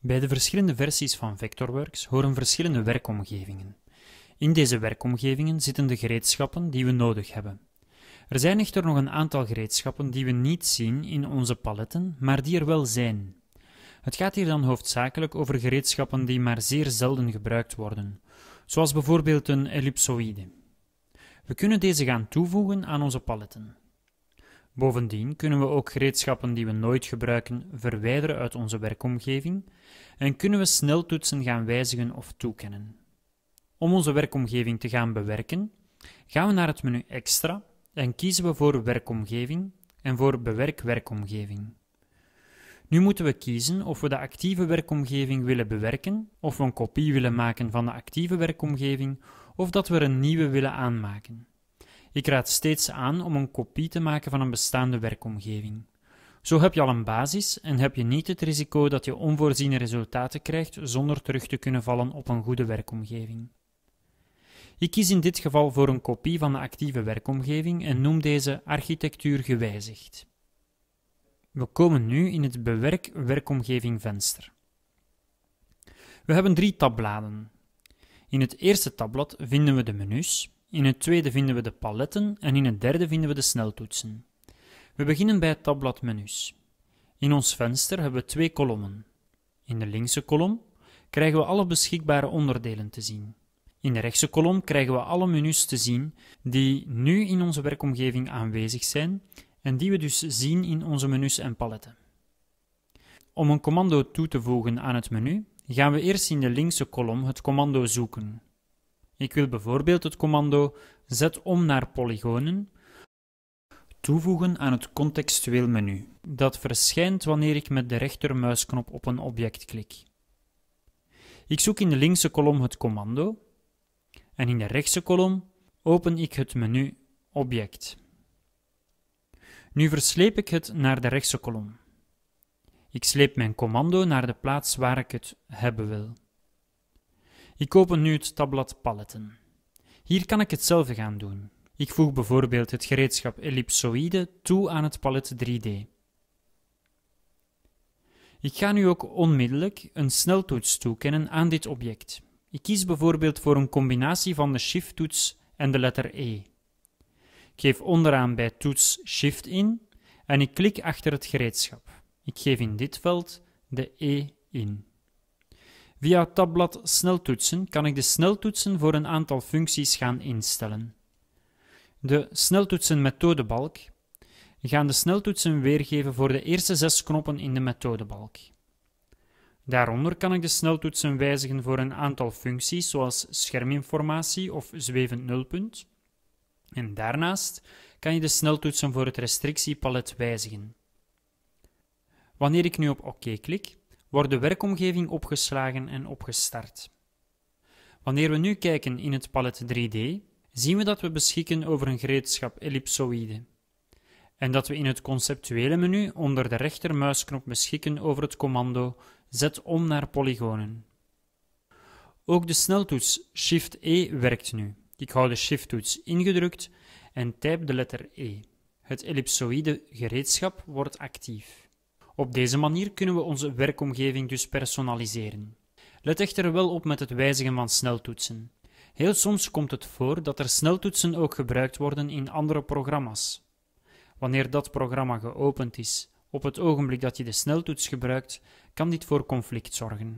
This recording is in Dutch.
Bij de verschillende versies van Vectorworks horen verschillende werkomgevingen. In deze werkomgevingen zitten de gereedschappen die we nodig hebben. Er zijn echter nog een aantal gereedschappen die we niet zien in onze paletten, maar die er wel zijn. Het gaat hier dan hoofdzakelijk over gereedschappen die maar zeer zelden gebruikt worden, zoals bijvoorbeeld een ellipsoïde. We kunnen deze gaan toevoegen aan onze paletten. Bovendien kunnen we ook gereedschappen die we nooit gebruiken verwijderen uit onze werkomgeving en kunnen we sneltoetsen gaan wijzigen of toekennen. Om onze werkomgeving te gaan bewerken, gaan we naar het menu Extra en kiezen we voor Werkomgeving en voor Bewerk werkomgeving. Nu moeten we kiezen of we de actieve werkomgeving willen bewerken, of we een kopie willen maken van de actieve werkomgeving, of dat we er een nieuwe willen aanmaken. Ik raad steeds aan om een kopie te maken van een bestaande werkomgeving. Zo heb je al een basis en heb je niet het risico dat je onvoorziene resultaten krijgt zonder terug te kunnen vallen op een goede werkomgeving. Ik kies in dit geval voor een kopie van de actieve werkomgeving en noem deze architectuur gewijzigd. We komen nu in het bewerk werkomgeving venster. We hebben drie tabbladen. In het eerste tabblad vinden we de menus, in het tweede vinden we de paletten en in het derde vinden we de sneltoetsen. We beginnen bij het tabblad menus. In ons venster hebben we twee kolommen. In de linkse kolom krijgen we alle beschikbare onderdelen te zien. In de rechtse kolom krijgen we alle menus te zien die nu in onze werkomgeving aanwezig zijn en die we dus zien in onze menus en paletten. Om een commando toe te voegen aan het menu, gaan we eerst in de linkse kolom het commando zoeken. Ik wil bijvoorbeeld het commando zet om naar polygonen toevoegen aan het contextueel menu. Dat verschijnt wanneer ik met de rechtermuisknop op een object klik. Ik zoek in de linkse kolom het commando en in de rechtse kolom open ik het menu Object. Nu versleep ik het naar de rechtse kolom. Ik sleep mijn commando naar de plaats waar ik het hebben wil. Ik open nu het tabblad paletten. Hier kan ik hetzelfde gaan doen. Ik voeg bijvoorbeeld het gereedschap ellipsoïde toe aan het palet 3D. Ik ga nu ook onmiddellijk een sneltoets toekennen aan dit object. Ik kies bijvoorbeeld voor een combinatie van de Shift-toets en de letter E. Ik geef onderaan bij toets Shift in en ik klik achter het gereedschap. Ik geef in dit veld de E in. Via het tabblad Sneltoetsen kan ik de sneltoetsen voor een aantal functies gaan instellen. De sneltoetsen methodebalk gaan de sneltoetsen weergeven voor de eerste zes knoppen in de methodebalk. Daaronder kan ik de sneltoetsen wijzigen voor een aantal functies zoals scherminformatie of zwevend nulpunt. En daarnaast kan je de sneltoetsen voor het restrictiepalet wijzigen. Wanneer ik nu op OK klik, wordt de werkomgeving opgeslagen en opgestart. Wanneer we nu kijken in het palet 3D, zien we dat we beschikken over een gereedschap ellipsoïde. En dat we in het conceptuele menu onder de rechtermuisknop beschikken over het commando Zet om naar polygonen. Ook de sneltoets Shift-E werkt nu. Ik hou de Shift-toets ingedrukt en typ de letter E. Het ellipsoïde gereedschap wordt actief. Op deze manier kunnen we onze werkomgeving dus personaliseren. Let echter wel op met het wijzigen van sneltoetsen. Heel soms komt het voor dat er sneltoetsen ook gebruikt worden in andere programma's. Wanneer dat programma geopend is, op het ogenblik dat je de sneltoets gebruikt, kan dit voor conflict zorgen.